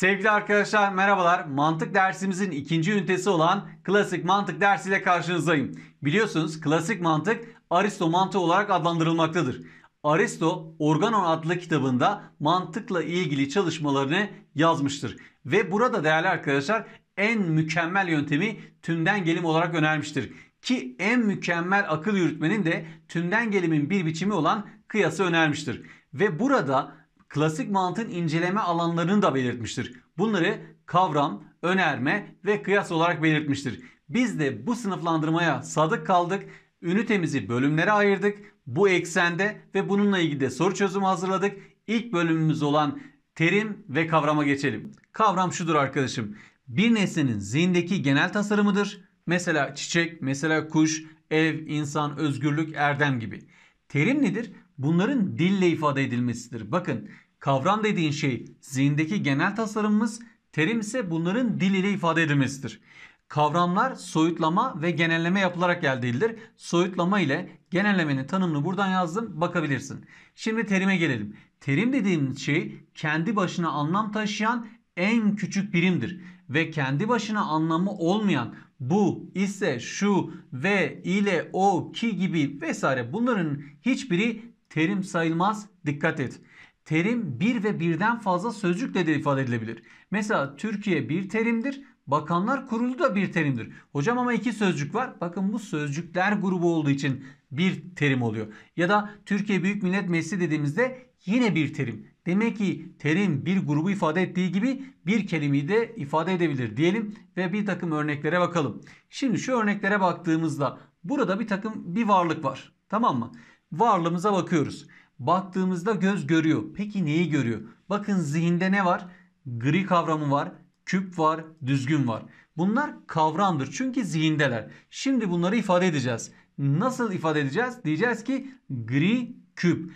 Sevgili arkadaşlar merhabalar. Mantık dersimizin ikinci ünitesi olan klasik mantık dersiyle karşınızdayım. Biliyorsunuz klasik mantık Aristo mantığı olarak adlandırılmaktadır. Aristo Organon adlı kitabında mantıkla ilgili çalışmalarını yazmıştır. Ve burada değerli arkadaşlar en mükemmel yöntemi tümden gelim olarak önermiştir. Ki en mükemmel akıl yürütmenin de tümden gelimin bir biçimi olan kıyası önermiştir. Ve burada klasik mantığın inceleme alanlarını da belirtmiştir. Bunları kavram, önerme ve kıyas olarak belirtmiştir. Biz de bu sınıflandırmaya sadık kaldık. Ünitemizi bölümlere ayırdık. Bu eksende ve bununla ilgili de soru çözümü hazırladık. İlk bölümümüz olan terim ve kavrama geçelim. Kavram şudur arkadaşım. Bir nesnenin zihindeki genel tasarımıdır. Mesela çiçek, mesela kuş, ev, insan, özgürlük, erdem gibi. Terim nedir? Bunların dille ifade edilmesidir. Bakın kavram dediğin şey zihindeki genel tasarımımız, terim ise bunların dil ile ifade edilmesidir. Kavramlar soyutlama ve genelleme yapılarak elde edilir. Soyutlama ile genellemenin tanımını buradan yazdım bakabilirsin. Şimdi terime gelelim. Terim dediğimiz şey kendi başına anlam taşıyan en küçük birimdir ve kendi başına anlamı olmayan bu ise şu ve ile o ki gibi vesaire bunların hiçbiri terim sayılmaz. Dikkat et. Terim bir ve birden fazla sözcükle de ifade edilebilir. Mesela Türkiye bir terimdir. Bakanlar Kurulu da bir terimdir. Hocam ama iki sözcük var. Bakın bu sözcükler grubu olduğu için bir terim oluyor. Ya da Türkiye Büyük Millet Meclisi dediğimizde yine bir terim. Demek ki terim bir grubu ifade ettiği gibi bir kelimeyi de ifade edebilir diyelim ve bir takım örneklere bakalım. Şimdi şu örneklere baktığımızda burada bir takım bir varlık var. Tamam mı? Varlığımıza bakıyoruz. Baktığımızda göz görüyor. Peki neyi görüyor? Bakın zihinde ne var? Gri kavramı var, küp var, düzgün var. Bunlar kavramdır çünkü zihindeler. Şimdi bunları ifade edeceğiz. Nasıl ifade edeceğiz? Diyeceğiz ki gri küp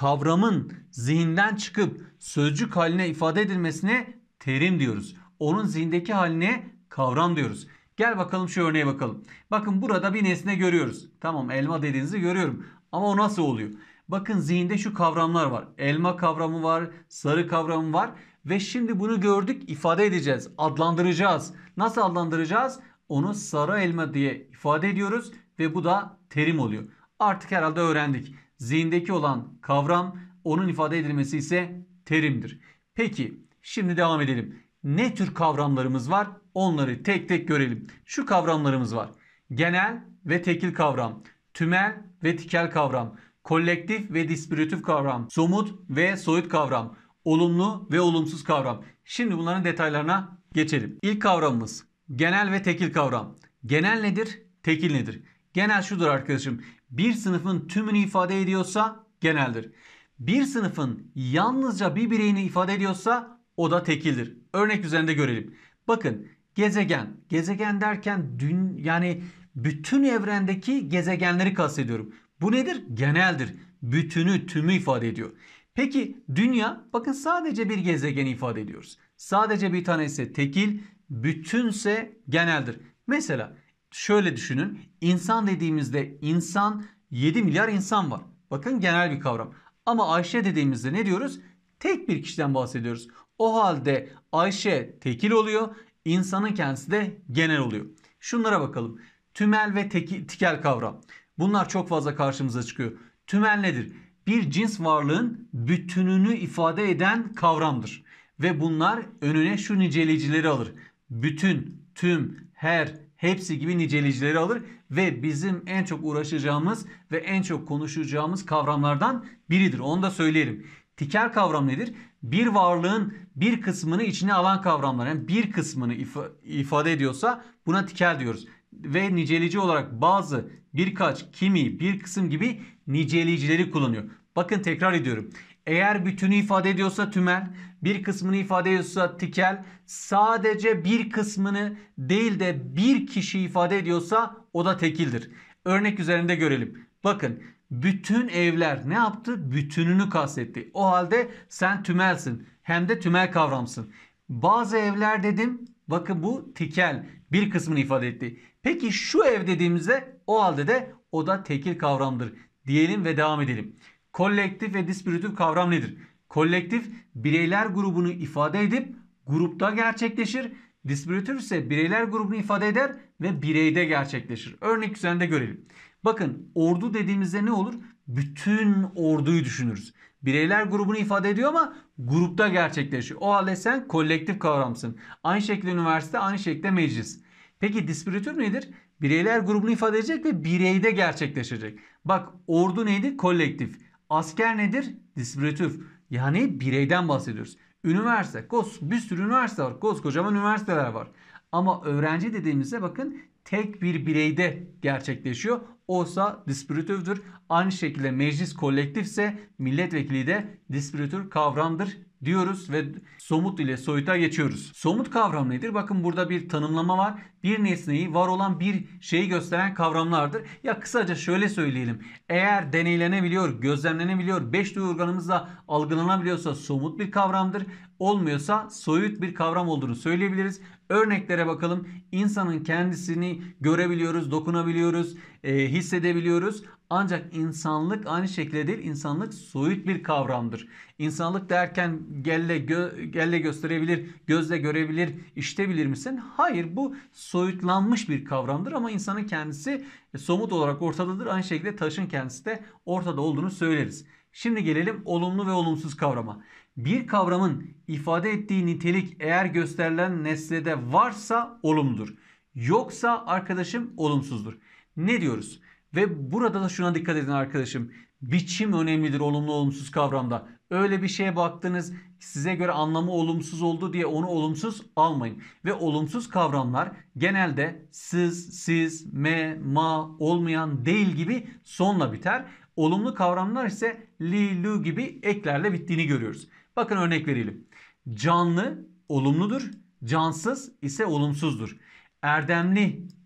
kavramın zihinden çıkıp sözcük haline ifade edilmesine terim diyoruz. Onun zihindeki haline kavram diyoruz. Gel bakalım şu örneğe bakalım. Bakın burada bir nesne görüyoruz. Tamam elma dediğinizi görüyorum. Ama o nasıl oluyor? Bakın zihinde şu kavramlar var. Elma kavramı var, sarı kavramı var. Ve şimdi bunu gördük ifade edeceğiz. Adlandıracağız. Nasıl adlandıracağız? Onu sarı elma diye ifade ediyoruz. Ve bu da terim oluyor. Artık herhalde öğrendik zihindeki olan kavram, onun ifade edilmesi ise terimdir. Peki şimdi devam edelim. Ne tür kavramlarımız var? Onları tek tek görelim. Şu kavramlarımız var. Genel ve tekil kavram, tümel ve tikel kavram, kolektif ve dispiritif kavram, somut ve soyut kavram, olumlu ve olumsuz kavram. Şimdi bunların detaylarına geçelim. İlk kavramımız genel ve tekil kavram. Genel nedir? Tekil nedir? Genel şudur arkadaşım bir sınıfın tümünü ifade ediyorsa geneldir. Bir sınıfın yalnızca bir bireyini ifade ediyorsa o da tekildir. Örnek üzerinde görelim. Bakın gezegen. Gezegen derken dün yani bütün evrendeki gezegenleri kastediyorum. Bu nedir? Geneldir. Bütünü, tümü ifade ediyor. Peki dünya bakın sadece bir gezegeni ifade ediyoruz. Sadece bir tanesi tekil, bütünse geneldir. Mesela şöyle düşünün. İnsan dediğimizde insan 7 milyar insan var. Bakın genel bir kavram. Ama Ayşe dediğimizde ne diyoruz? Tek bir kişiden bahsediyoruz. O halde Ayşe tekil oluyor. İnsanın kendisi de genel oluyor. Şunlara bakalım. Tümel ve teki, tikel kavram. Bunlar çok fazla karşımıza çıkıyor. Tümel nedir? Bir cins varlığın bütününü ifade eden kavramdır. Ve bunlar önüne şu niceleyicileri alır. Bütün, tüm, her, hepsi gibi nicelicileri alır ve bizim en çok uğraşacağımız ve en çok konuşacağımız kavramlardan biridir. Onu da söyleyelim. Tiker kavram nedir? Bir varlığın bir kısmını içine alan kavramlar. Yani bir kısmını ifa ifade ediyorsa buna tiker diyoruz. Ve nicelici olarak bazı, birkaç, kimi, bir kısım gibi nicelicileri kullanıyor. Bakın tekrar ediyorum. Eğer bütünü ifade ediyorsa tümel, bir kısmını ifade ediyorsa tikel, sadece bir kısmını değil de bir kişi ifade ediyorsa o da tekildir. Örnek üzerinde görelim. Bakın bütün evler ne yaptı? Bütününü kastetti. O halde sen tümelsin. Hem de tümel kavramsın. Bazı evler dedim. Bakın bu tikel bir kısmını ifade etti. Peki şu ev dediğimizde o halde de o da tekil kavramdır diyelim ve devam edelim. Kolektif ve dispiritif kavram nedir? Kolektif bireyler grubunu ifade edip grupta gerçekleşir. Dispiritif ise bireyler grubunu ifade eder ve bireyde gerçekleşir. Örnek üzerinde görelim. Bakın ordu dediğimizde ne olur? Bütün orduyu düşünürüz. Bireyler grubunu ifade ediyor ama grupta gerçekleşiyor. O halde sen kolektif kavramsın. Aynı şekilde üniversite, aynı şekilde meclis. Peki dispiritif nedir? Bireyler grubunu ifade edecek ve bireyde gerçekleşecek. Bak ordu neydi? Kolektif. Asker nedir? Distribütür. Yani bireyden bahsediyoruz. Üniversite. Kos, bir sürü üniversite var. Koskocaman üniversiteler var. Ama öğrenci dediğimizde bakın tek bir bireyde gerçekleşiyor. Olsa distribütürdür. Aynı şekilde meclis kolektifse milletvekili de distribütür kavramdır diyoruz ve somut ile soyuta geçiyoruz. Somut kavram nedir? Bakın burada bir tanımlama var. Bir nesneyi var olan bir şeyi gösteren kavramlardır. Ya kısaca şöyle söyleyelim. Eğer deneylenebiliyor, gözlemlenebiliyor, beş duyu organımızla algılanabiliyorsa somut bir kavramdır. Olmuyorsa soyut bir kavram olduğunu söyleyebiliriz. Örneklere bakalım. İnsanın kendisini görebiliyoruz, dokunabiliyoruz, e, hissedebiliyoruz. Ancak insanlık aynı şekilde değil. İnsanlık soyut bir kavramdır. İnsanlık derken gelle, gö, gelle gösterebilir, gözle görebilir, işitebilir misin? Hayır bu soyutlanmış bir kavramdır ama insanın kendisi somut olarak ortadadır. Aynı şekilde taşın kendisi de ortada olduğunu söyleriz. Şimdi gelelim olumlu ve olumsuz kavrama. Bir kavramın ifade ettiği nitelik eğer gösterilen nesnede varsa olumludur. Yoksa arkadaşım olumsuzdur. Ne diyoruz? Ve burada da şuna dikkat edin arkadaşım. Biçim önemlidir olumlu olumsuz kavramda. Öyle bir şeye baktınız size göre anlamı olumsuz oldu diye onu olumsuz almayın. Ve olumsuz kavramlar genelde siz siz, me, ma olmayan değil gibi sonla biter. Olumlu kavramlar ise li, lu gibi eklerle bittiğini görüyoruz. Bakın örnek verelim. Canlı olumludur. Cansız ise olumsuzdur. Erdemli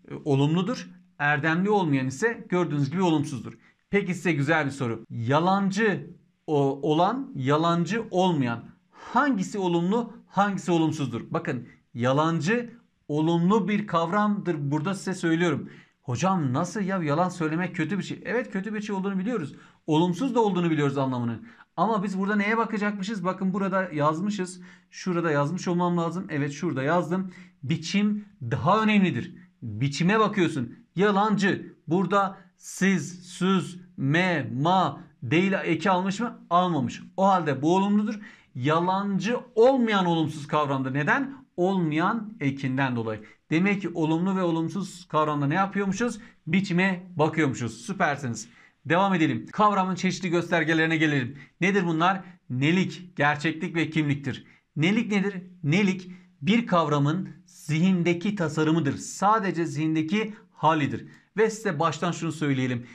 e, olumludur. Erdemli olmayan ise gördüğünüz gibi olumsuzdur. Peki size güzel bir soru. Yalancı olan, yalancı olmayan hangisi olumlu, hangisi olumsuzdur? Bakın yalancı olumlu bir kavramdır. Burada size söylüyorum. Hocam nasıl ya yalan söylemek kötü bir şey. Evet kötü bir şey olduğunu biliyoruz. Olumsuz da olduğunu biliyoruz anlamını. Ama biz burada neye bakacakmışız? Bakın burada yazmışız. Şurada yazmış olmam lazım. Evet şurada yazdım. Biçim daha önemlidir. Biçime bakıyorsun. Yalancı. Burada siz, süz, me, ma değil eki almış mı? Almamış. O halde bu olumludur. Yalancı olmayan olumsuz kavramdır. Neden? Olmayan ekinden dolayı. Demek ki olumlu ve olumsuz kavramda ne yapıyormuşuz? Biçime bakıyormuşuz. Süpersiniz. Devam edelim. Kavramın çeşitli göstergelerine gelelim. Nedir bunlar? Nelik, gerçeklik ve kimliktir. Nelik nedir? Nelik bir kavramın zihindeki tasarımıdır. Sadece zihindeki halidir. Ve size baştan şunu söyleyelim.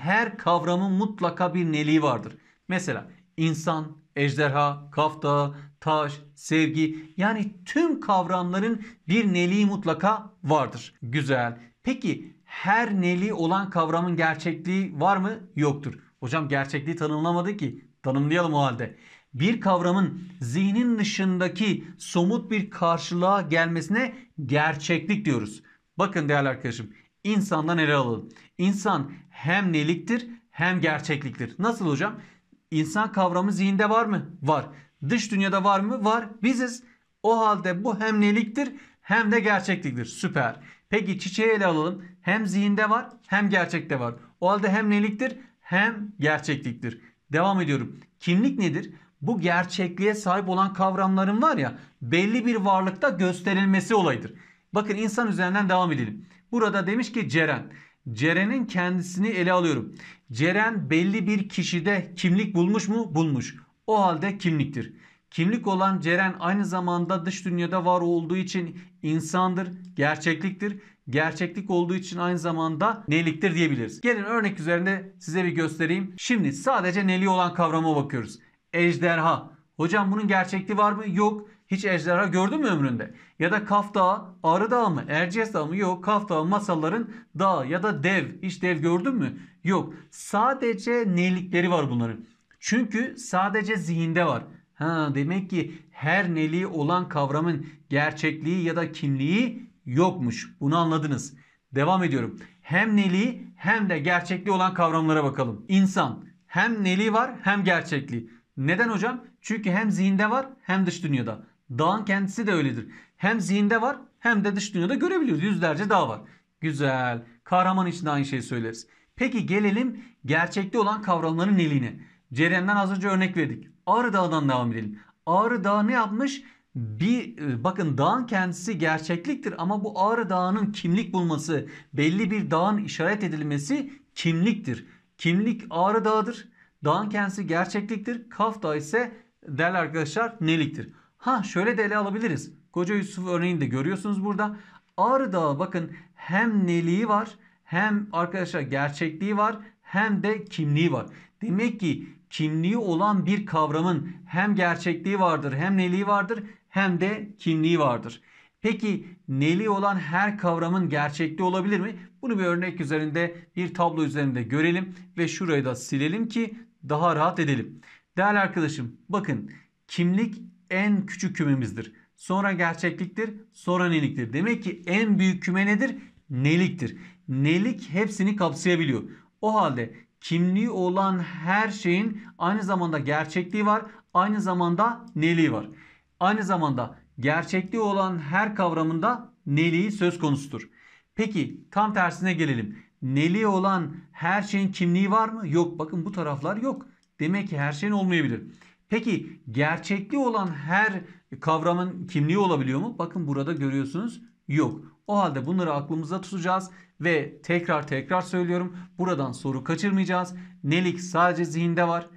Her kavramın mutlaka bir neliği vardır. Mesela insan, ejderha, kafta, taş, sevgi yani tüm kavramların bir neliği mutlaka vardır. Güzel. Peki her neliği olan kavramın gerçekliği var mı? Yoktur. Hocam gerçekliği tanımlamadı ki. Tanımlayalım o halde. Bir kavramın zihnin dışındaki somut bir karşılığa gelmesine gerçeklik diyoruz. Bakın değerli arkadaşım insandan ele alalım. İnsan hem neliktir hem gerçekliktir. Nasıl hocam? İnsan kavramı zihinde var mı? Var. Dış dünyada var mı? Var. Biziz. O halde bu hem neliktir hem de gerçekliktir. Süper. Peki çiçeği ele alalım. Hem zihinde var hem gerçekte var. O halde hem neliktir hem gerçekliktir. Devam ediyorum. Kimlik nedir? Bu gerçekliğe sahip olan kavramların var ya belli bir varlıkta gösterilmesi olayıdır. Bakın insan üzerinden devam edelim. Burada demiş ki Ceren. Ceren'in kendisini ele alıyorum. Ceren belli bir kişide kimlik bulmuş mu? Bulmuş. O halde kimliktir. Kimlik olan Ceren aynı zamanda dış dünyada var olduğu için insandır, gerçekliktir. Gerçeklik olduğu için aynı zamanda neliktir diyebiliriz. Gelin örnek üzerinde size bir göstereyim. Şimdi sadece neli olan kavrama bakıyoruz. Ejderha. Hocam bunun gerçekliği var mı? Yok. Hiç ejderha gördün mü ömründe? Ya da Kaf Dağı, Ağrı Dağı mı? Erciyes Dağı mı? Yok. Kaf Dağı masalların dağı ya da dev. Hiç dev gördün mü? Yok. Sadece nelikleri var bunların. Çünkü sadece zihinde var. Ha, demek ki her neliği olan kavramın gerçekliği ya da kimliği yokmuş. Bunu anladınız. Devam ediyorum. Hem neliği hem de gerçekliği olan kavramlara bakalım. İnsan hem neliği var hem gerçekliği. Neden hocam? Çünkü hem zihinde var hem dış dünyada. Dağın kendisi de öyledir. Hem zihinde var hem de dış dünyada görebiliyoruz. Yüzlerce dağ var. Güzel. Kahraman için de aynı şeyi söyleriz. Peki gelelim gerçekte olan kavramların neliğine. Ceren'den az önce örnek verdik. Ağrı Dağı'dan devam edelim. Ağrı Dağı ne yapmış? Bir e, bakın dağın kendisi gerçekliktir ama bu Ağrı Dağı'nın kimlik bulması, belli bir dağın işaret edilmesi kimliktir. Kimlik Ağrı Dağı'dır. Dağın kendisi gerçekliktir. Kaf Dağı ise değerli arkadaşlar neliktir. Ha şöyle de ele alabiliriz. Koca Yusuf örneğini de görüyorsunuz burada. Ağrı Dağı bakın hem neliği var hem arkadaşlar gerçekliği var hem de kimliği var. Demek ki kimliği olan bir kavramın hem gerçekliği vardır hem neliği vardır hem de kimliği vardır. Peki neli olan her kavramın gerçekliği olabilir mi? Bunu bir örnek üzerinde bir tablo üzerinde görelim ve şurayı da silelim ki daha rahat edelim. Değerli arkadaşım bakın kimlik en küçük kümemizdir. Sonra gerçekliktir, sonra neliktir. Demek ki en büyük küme nedir? Neliktir. Nelik hepsini kapsayabiliyor. O halde kimliği olan her şeyin aynı zamanda gerçekliği var, aynı zamanda neliği var. Aynı zamanda gerçekliği olan her kavramında neliği söz konusudur. Peki tam tersine gelelim. Neli olan her şeyin kimliği var mı? Yok. Bakın bu taraflar yok. Demek ki her şeyin olmayabilir. Peki gerçekli olan her kavramın kimliği olabiliyor mu? Bakın burada görüyorsunuz yok. O halde bunları aklımızda tutacağız ve tekrar tekrar söylüyorum. Buradan soru kaçırmayacağız. Nelik sadece zihinde var.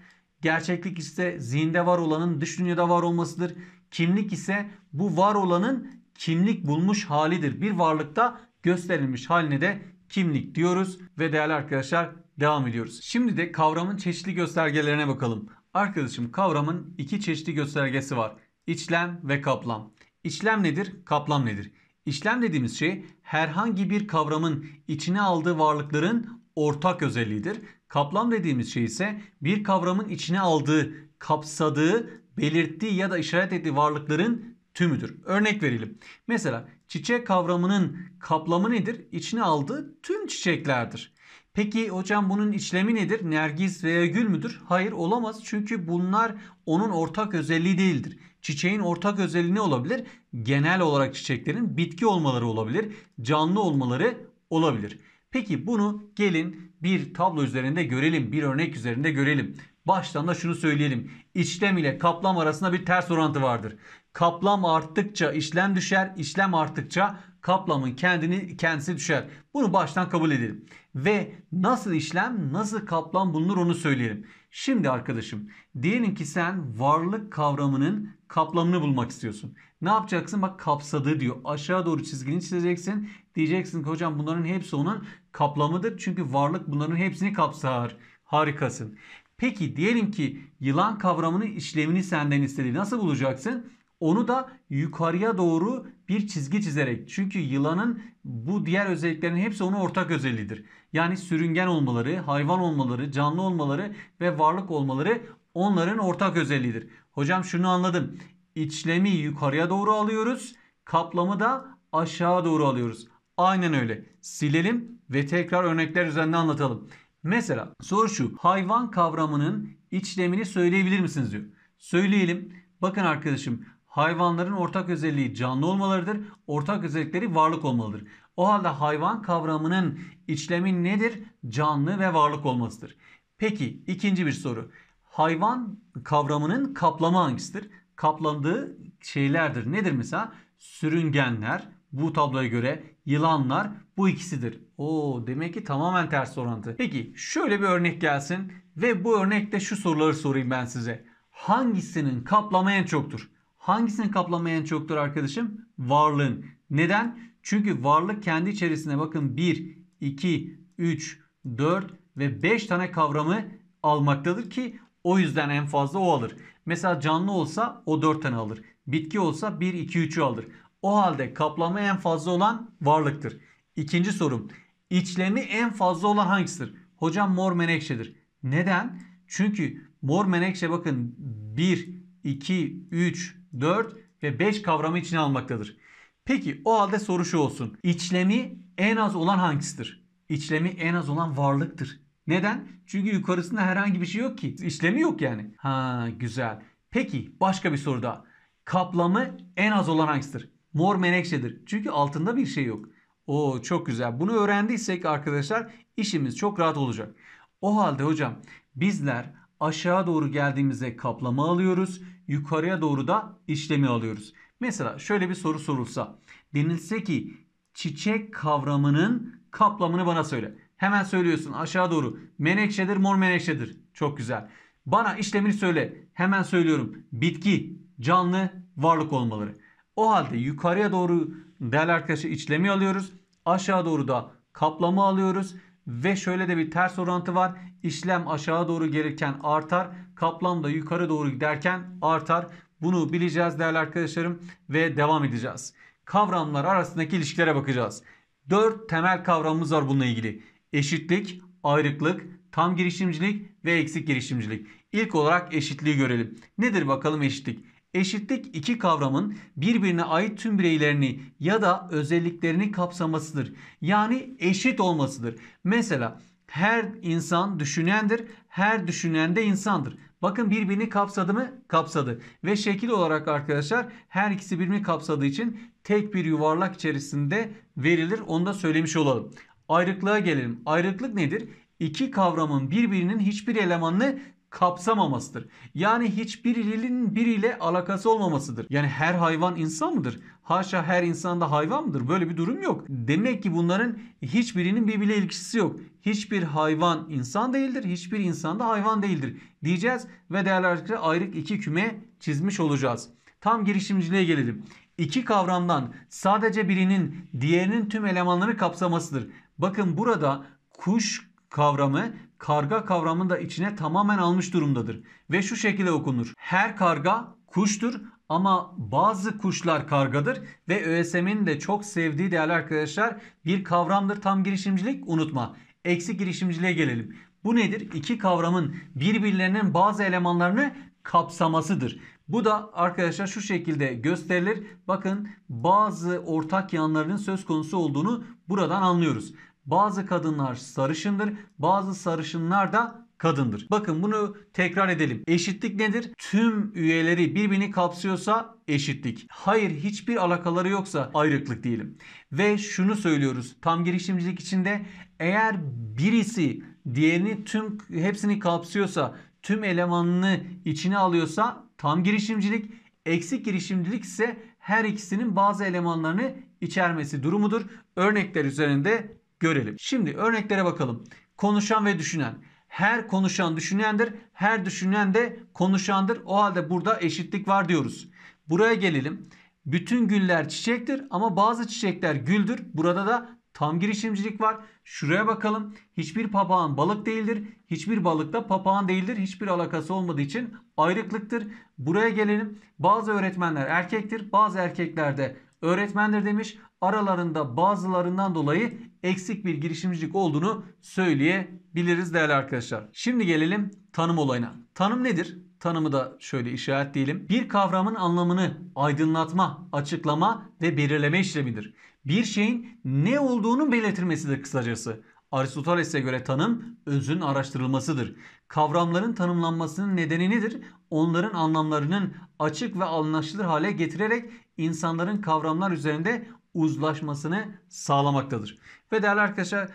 Gerçeklik ise zihinde var olanın dış dünyada var olmasıdır. Kimlik ise bu var olanın kimlik bulmuş halidir. Bir varlıkta gösterilmiş haline de kimlik diyoruz ve değerli arkadaşlar devam ediyoruz. Şimdi de kavramın çeşitli göstergelerine bakalım. Arkadaşım kavramın iki çeşitli göstergesi var. İçlem ve kaplam. İçlem nedir? Kaplam nedir? İçlem dediğimiz şey herhangi bir kavramın içine aldığı varlıkların ortak özelliğidir. Kaplam dediğimiz şey ise bir kavramın içine aldığı, kapsadığı, belirttiği ya da işaret ettiği varlıkların tümüdür. Örnek verelim. Mesela çiçek kavramının kaplamı nedir? İçine aldığı tüm çiçeklerdir. Peki hocam bunun işlemi nedir? Nergis veya gül müdür? Hayır olamaz. Çünkü bunlar onun ortak özelliği değildir. Çiçeğin ortak özelliği ne olabilir? Genel olarak çiçeklerin bitki olmaları olabilir. Canlı olmaları olabilir. Peki bunu gelin bir tablo üzerinde görelim. Bir örnek üzerinde görelim. Baştan da şunu söyleyelim. İçlem ile kaplam arasında bir ters orantı vardır. Kaplam arttıkça işlem düşer. İşlem arttıkça kaplamın kendini kendisi düşer. Bunu baştan kabul edelim. Ve nasıl işlem, nasıl kaplam bulunur onu söyleyelim. Şimdi arkadaşım diyelim ki sen varlık kavramının kaplamını bulmak istiyorsun. Ne yapacaksın? Bak kapsadığı diyor. Aşağı doğru çizgini çizeceksin. Diyeceksin ki hocam bunların hepsi onun kaplamıdır. Çünkü varlık bunların hepsini kapsar. Harikasın. Peki diyelim ki yılan kavramının işlemini senden istedi. Nasıl bulacaksın? Onu da yukarıya doğru bir çizgi çizerek. Çünkü yılanın bu diğer özelliklerin hepsi onun ortak özelliğidir. Yani sürüngen olmaları, hayvan olmaları, canlı olmaları ve varlık olmaları onların ortak özelliğidir. Hocam şunu anladım. İçlemi yukarıya doğru alıyoruz. Kaplamı da aşağı doğru alıyoruz. Aynen öyle. Silelim ve tekrar örnekler üzerinde anlatalım. Mesela soru şu. Hayvan kavramının içlemini söyleyebilir misiniz diyor. Söyleyelim. Bakın arkadaşım hayvanların ortak özelliği canlı olmalarıdır. Ortak özellikleri varlık olmalıdır. O halde hayvan kavramının içlemi nedir? Canlı ve varlık olmasıdır. Peki ikinci bir soru. Hayvan kavramının kaplama hangisidir? Kaplandığı şeylerdir. Nedir mesela? Sürüngenler bu tabloya göre yılanlar bu ikisidir. Oo demek ki tamamen ters orantı. Peki şöyle bir örnek gelsin ve bu örnekte şu soruları sorayım ben size. Hangisinin kaplama en çoktur? hangisini kaplamayan çoktur arkadaşım? Varlığın. Neden? Çünkü varlık kendi içerisinde bakın 1, 2, 3, 4 ve 5 tane kavramı almaktadır ki o yüzden en fazla o alır. Mesela canlı olsa o 4 tane alır. Bitki olsa 1, 2, 3'ü alır. O halde kaplama en fazla olan varlıktır. İkinci sorum. İçlemi en fazla olan hangisidir? Hocam mor menekşedir. Neden? Çünkü mor menekşe bakın 1, 2, 3, 4 ve 5 kavramı içine almaktadır. Peki o halde soru şu olsun. İçlemi en az olan hangisidir? İçlemi en az olan varlıktır. Neden? Çünkü yukarısında herhangi bir şey yok ki. İçlemi yok yani. Ha güzel. Peki başka bir soru daha. Kaplamı en az olan hangisidir? Mor menekşedir. Çünkü altında bir şey yok. Oo çok güzel. Bunu öğrendiysek arkadaşlar işimiz çok rahat olacak. O halde hocam bizler aşağı doğru geldiğimizde kaplama alıyoruz yukarıya doğru da işlemi alıyoruz. Mesela şöyle bir soru sorulsa. Denilse ki çiçek kavramının kaplamını bana söyle. Hemen söylüyorsun aşağı doğru. Menekşedir mor menekşedir. Çok güzel. Bana işlemini söyle. Hemen söylüyorum. Bitki, canlı, varlık olmaları. O halde yukarıya doğru değerli arkadaşlar işlemi alıyoruz. Aşağı doğru da kaplama alıyoruz. Ve şöyle de bir ters orantı var. İşlem aşağı doğru gelirken artar. Kaplan da yukarı doğru giderken artar. Bunu bileceğiz değerli arkadaşlarım ve devam edeceğiz. Kavramlar arasındaki ilişkilere bakacağız. 4 temel kavramımız var bununla ilgili. Eşitlik, ayrıklık, tam girişimcilik ve eksik girişimcilik. İlk olarak eşitliği görelim. Nedir bakalım eşitlik? Eşitlik iki kavramın birbirine ait tüm bireylerini ya da özelliklerini kapsamasıdır. Yani eşit olmasıdır. Mesela her insan düşünendir, her düşünen de insandır. Bakın birbirini kapsadı mı? Kapsadı. Ve şekil olarak arkadaşlar her ikisi birbirini kapsadığı için tek bir yuvarlak içerisinde verilir. Onu da söylemiş olalım. Ayrıklığa gelelim. Ayrıklık nedir? İki kavramın birbirinin hiçbir elemanını kapsamamasıdır. Yani hiçbirinin biriyle alakası olmamasıdır. Yani her hayvan insan mıdır? Haşa her insanda hayvan mıdır? Böyle bir durum yok. Demek ki bunların hiçbirinin birbiriyle ilişkisi yok. Hiçbir hayvan insan değildir. Hiçbir insan da hayvan değildir diyeceğiz ve değerli arkadaşlar ayrık iki küme çizmiş olacağız. Tam girişimciliğe gelelim. İki kavramdan sadece birinin diğerinin tüm elemanları kapsamasıdır. Bakın burada kuş kavramı karga kavramını da içine tamamen almış durumdadır. Ve şu şekilde okunur. Her karga kuştur ama bazı kuşlar kargadır ve ÖSM'in de çok sevdiği değerli arkadaşlar bir kavramdır tam girişimcilik unutma. eksik girişimciliğe gelelim. Bu nedir? İki kavramın birbirlerinin bazı elemanlarını kapsamasıdır. Bu da arkadaşlar şu şekilde gösterilir. Bakın bazı ortak yanlarının söz konusu olduğunu buradan anlıyoruz. Bazı kadınlar sarışındır, bazı sarışınlar da kadındır. Bakın bunu tekrar edelim. Eşitlik nedir? Tüm üyeleri birbirini kapsıyorsa eşitlik. Hayır hiçbir alakaları yoksa ayrıklık diyelim. Ve şunu söylüyoruz. Tam girişimcilik içinde eğer birisi diğerini tüm hepsini kapsıyorsa, tüm elemanını içine alıyorsa tam girişimcilik, eksik girişimcilik ise her ikisinin bazı elemanlarını içermesi durumudur. Örnekler üzerinde görelim. Şimdi örneklere bakalım. Konuşan ve düşünen. Her konuşan düşünendir. Her düşünen de konuşandır. O halde burada eşitlik var diyoruz. Buraya gelelim. Bütün güller çiçektir ama bazı çiçekler güldür. Burada da tam girişimcilik var. Şuraya bakalım. Hiçbir papağan balık değildir. Hiçbir balık da papağan değildir. Hiçbir alakası olmadığı için ayrıklıktır. Buraya gelelim. Bazı öğretmenler erkektir. Bazı erkekler de öğretmendir demiş. Aralarında bazılarından dolayı eksik bir girişimcilik olduğunu söyleyebiliriz değerli arkadaşlar. Şimdi gelelim tanım olayına. Tanım nedir? Tanımı da şöyle işaretleyelim. Bir kavramın anlamını aydınlatma, açıklama ve belirleme işlemidir. Bir şeyin ne olduğunun belirtilmesidir kısacası. Aristoteles'e göre tanım özün araştırılmasıdır. Kavramların tanımlanmasının nedeni nedir? Onların anlamlarının açık ve anlaşılır hale getirerek insanların kavramlar üzerinde uzlaşmasını sağlamaktadır. Ve değerli arkadaşlar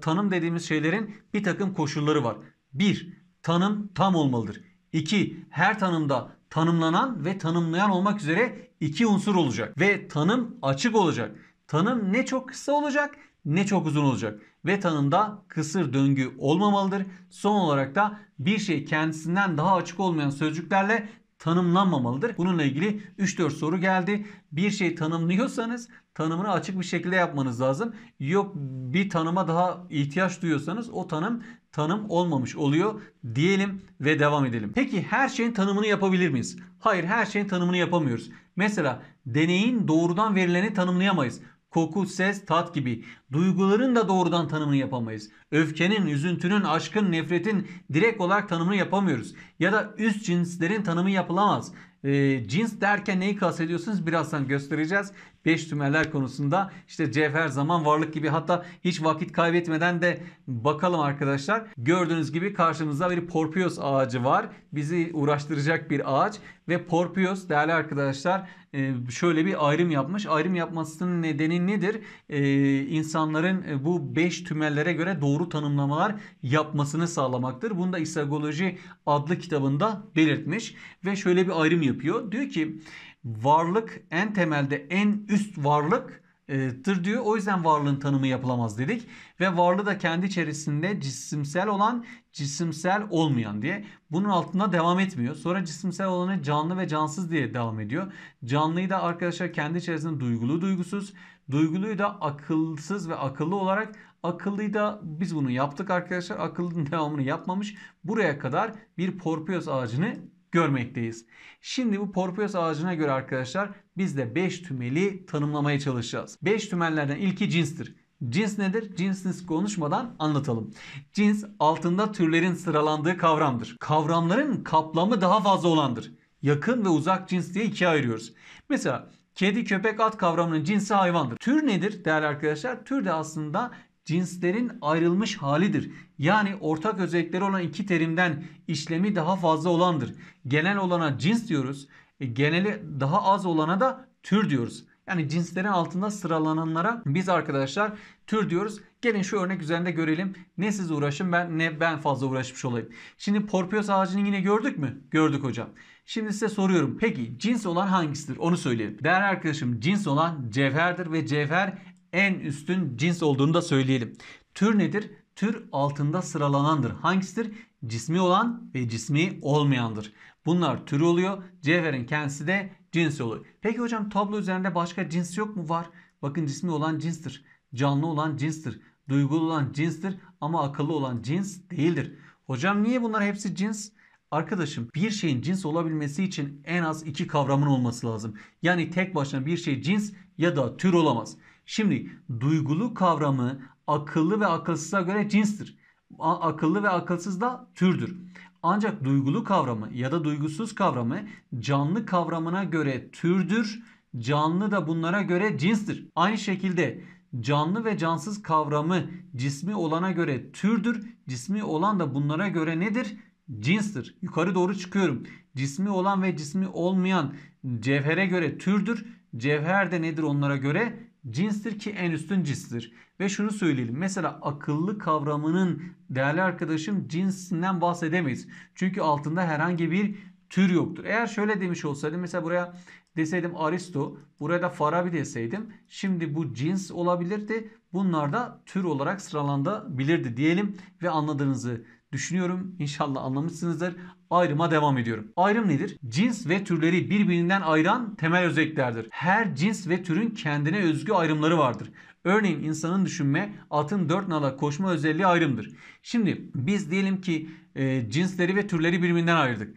tanım dediğimiz şeylerin bir takım koşulları var. 1. Tanım tam olmalıdır. 2. Her tanımda tanımlanan ve tanımlayan olmak üzere iki unsur olacak. Ve tanım açık olacak. Tanım ne çok kısa olacak ne çok uzun olacak. Ve tanımda kısır döngü olmamalıdır. Son olarak da bir şey kendisinden daha açık olmayan sözcüklerle tanımlanmamalıdır. Bununla ilgili 3-4 soru geldi. Bir şey tanımlıyorsanız tanımını açık bir şekilde yapmanız lazım. Yok bir tanıma daha ihtiyaç duyuyorsanız o tanım tanım olmamış oluyor diyelim ve devam edelim. Peki her şeyin tanımını yapabilir miyiz? Hayır her şeyin tanımını yapamıyoruz. Mesela deneyin doğrudan verilerini tanımlayamayız koku, ses, tat gibi duyguların da doğrudan tanımını yapamayız. Öfkenin, üzüntünün, aşkın, nefretin direkt olarak tanımını yapamıyoruz. Ya da üst cinslerin tanımı yapılamaz. E, cins derken neyi kastediyorsunuz birazdan göstereceğiz. 5 tümeller konusunda işte cevher zaman varlık gibi hatta hiç vakit kaybetmeden de bakalım arkadaşlar. Gördüğünüz gibi karşımızda bir porpios ağacı var. Bizi uğraştıracak bir ağaç ve porpios değerli arkadaşlar e, şöyle bir ayrım yapmış. Ayrım yapmasının nedeni nedir? Ee, insanların e, bu 5 tümellere göre doğru tanımlamalar yapmasını sağlamaktır. Bunu da İsagoloji adlı kitabında belirtmiş ve şöyle bir ayrım yapıyor. Diyor ki varlık en temelde en üst varlık e, tır diyor. O yüzden varlığın tanımı yapılamaz dedik. Ve varlığı da kendi içerisinde cisimsel olan, cisimsel olmayan diye. Bunun altında devam etmiyor. Sonra cisimsel olanı canlı ve cansız diye devam ediyor. Canlıyı da arkadaşlar kendi içerisinde duygulu duygusuz, duyguluyu da akılsız ve akıllı olarak akıllıyı da biz bunu yaptık arkadaşlar. Akıllının devamını yapmamış. Buraya kadar bir porpios ağacını görmekteyiz. Şimdi bu porpoise ağacına göre arkadaşlar biz de 5 tümeli tanımlamaya çalışacağız. 5 tümellerden ilki cinstir. Cins nedir? Cinsini konuşmadan anlatalım. Cins altında türlerin sıralandığı kavramdır. Kavramların kaplamı daha fazla olandır. Yakın ve uzak cins diye ikiye ayırıyoruz. Mesela kedi, köpek, at kavramının cinsi hayvandır. Tür nedir değerli arkadaşlar? Tür de aslında cinslerin ayrılmış halidir. Yani ortak özellikleri olan iki terimden işlemi daha fazla olandır. Genel olana cins diyoruz. E, geneli daha az olana da tür diyoruz. Yani cinslerin altında sıralananlara biz arkadaşlar tür diyoruz. Gelin şu örnek üzerinde görelim. Ne siz uğraşın ben ne ben fazla uğraşmış olayım. Şimdi porpios ağacını yine gördük mü? Gördük hocam. Şimdi size soruyorum. Peki cins olan hangisidir? Onu söyleyelim. Değerli arkadaşım cins olan cevherdir ve cevher en üstün cins olduğunu da söyleyelim. Tür nedir? Tür altında sıralanandır. Hangisidir? Cismi olan ve cismi olmayandır. Bunlar türü oluyor. Cevherin kendisi de cinsi oluyor. Peki hocam tablo üzerinde başka cins yok mu? Var. Bakın cismi olan cinstir. Canlı olan cinstir. Duygulu olan cinstir ama akıllı olan cins değildir. Hocam niye bunlar hepsi cins? Arkadaşım bir şeyin cins olabilmesi için en az iki kavramın olması lazım. Yani tek başına bir şey cins ya da tür olamaz. Şimdi duygulu kavramı akıllı ve akılsıza göre cinstir. A akıllı ve akılsız da türdür. Ancak duygulu kavramı ya da duygusuz kavramı canlı kavramına göre türdür. Canlı da bunlara göre cinstir. Aynı şekilde canlı ve cansız kavramı cismi olana göre türdür. Cismi olan da bunlara göre nedir? Cinstir. Yukarı doğru çıkıyorum. Cismi olan ve cismi olmayan cevhere göre türdür. Cevher de nedir onlara göre? cinstir ki en üstün cinstir. Ve şunu söyleyelim. Mesela akıllı kavramının değerli arkadaşım cinsinden bahsedemeyiz. Çünkü altında herhangi bir tür yoktur. Eğer şöyle demiş olsaydım mesela buraya deseydim Aristo, buraya da Farabi deseydim şimdi bu cins olabilirdi. Bunlar da tür olarak sıralanabilirdi diyelim ve anladığınızı düşünüyorum. İnşallah anlamışsınızdır ayrıma devam ediyorum. Ayrım nedir? Cins ve türleri birbirinden ayıran temel özelliklerdir. Her cins ve türün kendine özgü ayrımları vardır. Örneğin insanın düşünme atın dört nala koşma özelliği ayrımdır. Şimdi biz diyelim ki e, cinsleri ve türleri birbirinden ayırdık.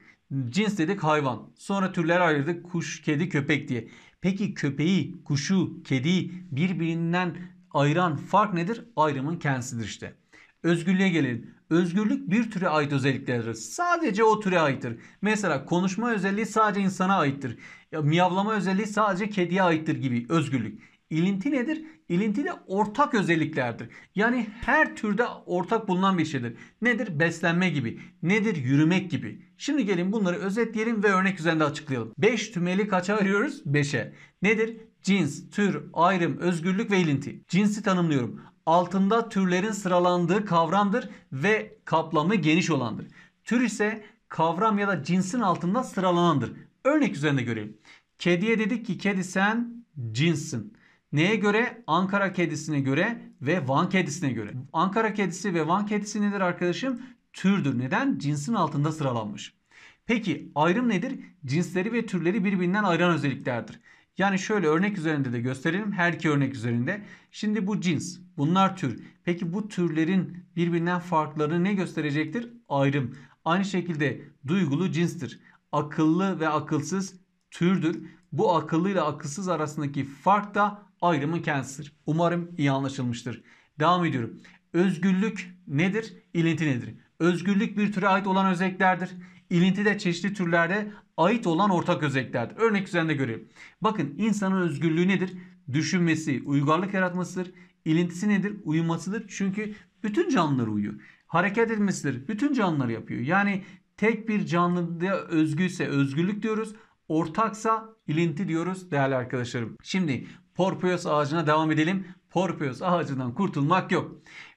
Cins dedik hayvan. Sonra türleri ayırdık kuş, kedi, köpek diye. Peki köpeği, kuşu, kediyi birbirinden ayıran fark nedir? Ayrımın kendisidir işte. Özgürlüğe gelelim. Özgürlük bir türe ait özelliklerdir. Sadece o türe aittir. Mesela konuşma özelliği sadece insana aittir. Ya, miyavlama özelliği sadece kediye aittir gibi özgürlük. İlinti nedir? İlinti de ortak özelliklerdir. Yani her türde ortak bulunan bir şeydir. Nedir? Beslenme gibi. Nedir? Yürümek gibi. Şimdi gelin bunları özetleyelim ve örnek üzerinde açıklayalım. 5 tümeli kaça ayırıyoruz? 5'e. Nedir? Cins, tür, ayrım, özgürlük ve ilinti. Cinsi tanımlıyorum altında türlerin sıralandığı kavramdır ve kaplamı geniş olandır. Tür ise kavram ya da cinsin altında sıralanandır. Örnek üzerinde görelim. Kediye dedik ki kedi sen cinsin. Neye göre? Ankara kedisine göre ve Van kedisine göre. Ankara kedisi ve Van kedisi nedir arkadaşım? Türdür. Neden? Cinsin altında sıralanmış. Peki ayrım nedir? Cinsleri ve türleri birbirinden ayıran özelliklerdir. Yani şöyle örnek üzerinde de gösterelim. Her iki örnek üzerinde. Şimdi bu cins. Bunlar tür. Peki bu türlerin birbirinden farklarını ne gösterecektir? Ayrım. Aynı şekilde duygulu cinstir. Akıllı ve akılsız türdür. Bu akıllı ile akılsız arasındaki fark da ayrımın kendisidir. Umarım iyi anlaşılmıştır. Devam ediyorum. Özgürlük nedir? İlinti nedir? Özgürlük bir türe ait olan özelliklerdir. İlinti de çeşitli türlerde ait olan ortak özelliklerdir. Örnek üzerinde görelim. Bakın insanın özgürlüğü nedir? Düşünmesi, uygarlık yaratmasıdır. İlintisi nedir? Uyumasıdır. Çünkü bütün canlılar uyuyor. Hareket etmesidir. Bütün canlılar yapıyor. Yani tek bir canlıda özgüyse özgürlük diyoruz. Ortaksa ilinti diyoruz değerli arkadaşlarım. Şimdi porpoyos ağacına devam edelim. Porpoyos ağacından kurtulmak yok.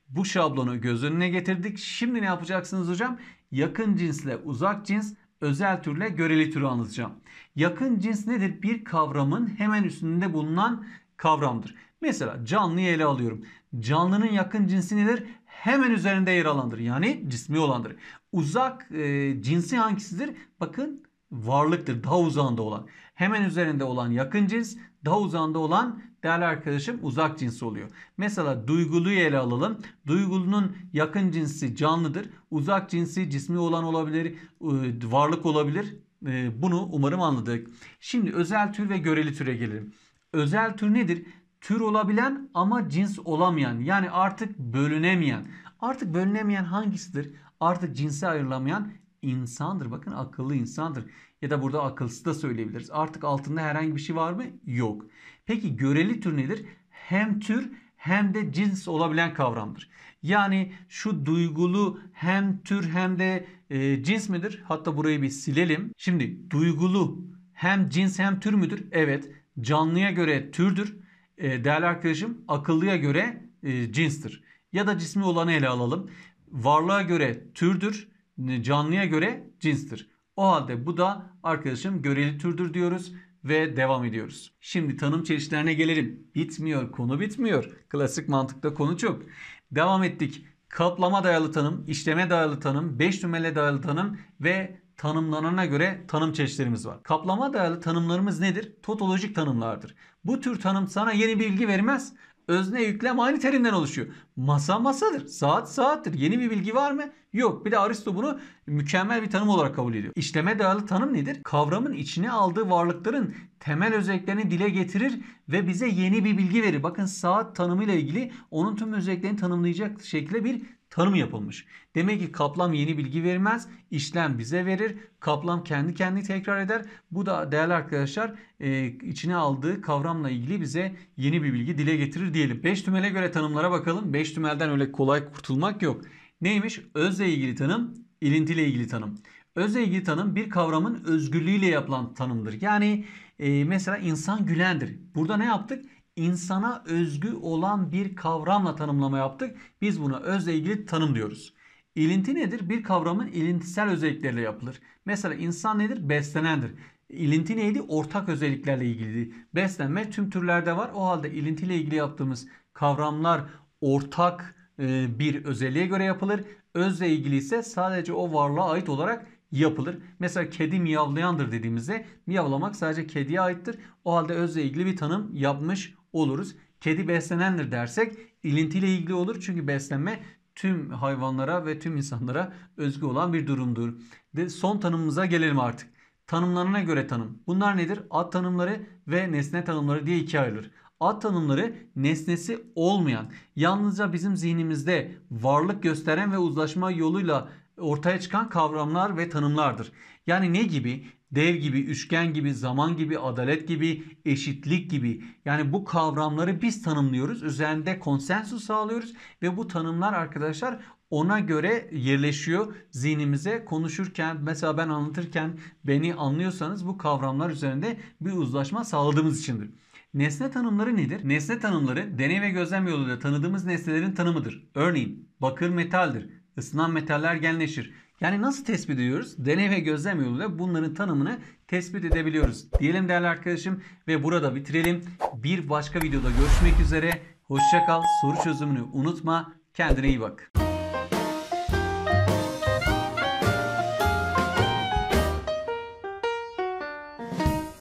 Bu şablonu göz önüne getirdik. Şimdi ne yapacaksınız hocam? Yakın cinsle uzak cins, özel türle göreli türü anlatacağım. Yakın cins nedir? Bir kavramın hemen üstünde bulunan kavramdır. Mesela canlıyı ele alıyorum. Canlının yakın cinsi nedir? Hemen üzerinde yer alandır. Yani cismi olandır. Uzak e, cinsi hangisidir? Bakın varlıktır. Daha uzağında olan. Hemen üzerinde olan yakın cins, daha uzağında olan değerli arkadaşım uzak cinsi oluyor. Mesela duyguluyu ele alalım. Duygulunun yakın cinsi canlıdır. Uzak cinsi cismi olan olabilir, e, varlık olabilir. E, bunu umarım anladık. Şimdi özel tür ve göreli türe gelelim. Özel tür nedir? tür olabilen ama cins olamayan yani artık bölünemeyen. Artık bölünemeyen hangisidir? Artık cinse ayrılamayan insandır. Bakın akıllı insandır. Ya da burada akılsız da söyleyebiliriz. Artık altında herhangi bir şey var mı? Yok. Peki göreli tür nedir? Hem tür hem de cins olabilen kavramdır. Yani şu duygulu hem tür hem de e, cins midir? Hatta burayı bir silelim. Şimdi duygulu hem cins hem tür müdür? Evet. Canlıya göre türdür e, değerli arkadaşım akıllıya göre e, cinstir. Ya da cismi olanı ele alalım. Varlığa göre türdür, e, canlıya göre cinstir. O halde bu da arkadaşım göreli türdür diyoruz ve devam ediyoruz. Şimdi tanım çeşitlerine gelelim. Bitmiyor, konu bitmiyor. Klasik mantıkta konu çok. Devam ettik. Kaplama dayalı tanım, işleme dayalı tanım, beş tümele dayalı tanım ve tanımlanana göre tanım çeşitlerimiz var. Kaplama dayalı tanımlarımız nedir? Totolojik tanımlardır. Bu tür tanım sana yeni bilgi vermez. Özne yüklem aynı terimden oluşuyor. Masa masadır. Saat saattir. Yeni bir bilgi var mı? Yok. Bir de Aristo bunu mükemmel bir tanım olarak kabul ediyor. İşleme dayalı tanım nedir? Kavramın içine aldığı varlıkların temel özelliklerini dile getirir ve bize yeni bir bilgi verir. Bakın saat tanımıyla ilgili onun tüm özelliklerini tanımlayacak şekilde bir Tanım yapılmış. Demek ki kaplam yeni bilgi vermez. işlem bize verir. Kaplam kendi kendini tekrar eder. Bu da değerli arkadaşlar e, içine aldığı kavramla ilgili bize yeni bir bilgi dile getirir diyelim. 5 tümele göre tanımlara bakalım. 5 tümelden öyle kolay kurtulmak yok. Neymiş? Özle ilgili tanım, ilintiyle ilgili tanım. Özle ilgili tanım bir kavramın özgürlüğüyle yapılan tanımdır. Yani e, mesela insan gülendir. Burada ne yaptık? insana özgü olan bir kavramla tanımlama yaptık. Biz buna özle ilgili tanım diyoruz. İlinti nedir? Bir kavramın ilintisel özellikleriyle yapılır. Mesela insan nedir? Beslenendir. İlinti neydi? Ortak özelliklerle ilgiliydi. Beslenme tüm türlerde var. O halde ilintiyle ilgili yaptığımız kavramlar ortak e, bir özelliğe göre yapılır. Özle ilgili ise sadece o varlığa ait olarak yapılır. Mesela kedi miyavlayandır dediğimizde miyavlamak sadece kediye aittir. O halde özle ilgili bir tanım yapmış oluruz. Kedi beslenendir dersek ilintiyle ilgili olur. Çünkü beslenme tüm hayvanlara ve tüm insanlara özgü olan bir durumdur. De son tanımımıza gelelim artık. Tanımlarına göre tanım. Bunlar nedir? Ad tanımları ve nesne tanımları diye ikiye ayrılır. Ad tanımları nesnesi olmayan, yalnızca bizim zihnimizde varlık gösteren ve uzlaşma yoluyla ortaya çıkan kavramlar ve tanımlardır. Yani ne gibi? Dev gibi, üçgen gibi, zaman gibi, adalet gibi, eşitlik gibi. Yani bu kavramları biz tanımlıyoruz. Üzerinde konsensus sağlıyoruz ve bu tanımlar arkadaşlar ona göre yerleşiyor zihnimize. Konuşurken mesela ben anlatırken beni anlıyorsanız bu kavramlar üzerinde bir uzlaşma sağladığımız içindir. Nesne tanımları nedir? Nesne tanımları deney ve gözlem yoluyla tanıdığımız nesnelerin tanımıdır. Örneğin bakır metaldir ısınan metaller genleşir. Yani nasıl tespit ediyoruz? Deney ve gözlem yoluyla bunların tanımını tespit edebiliyoruz. Diyelim değerli arkadaşım ve burada bitirelim. Bir başka videoda görüşmek üzere. Hoşçakal. Soru çözümünü unutma. Kendine iyi bak.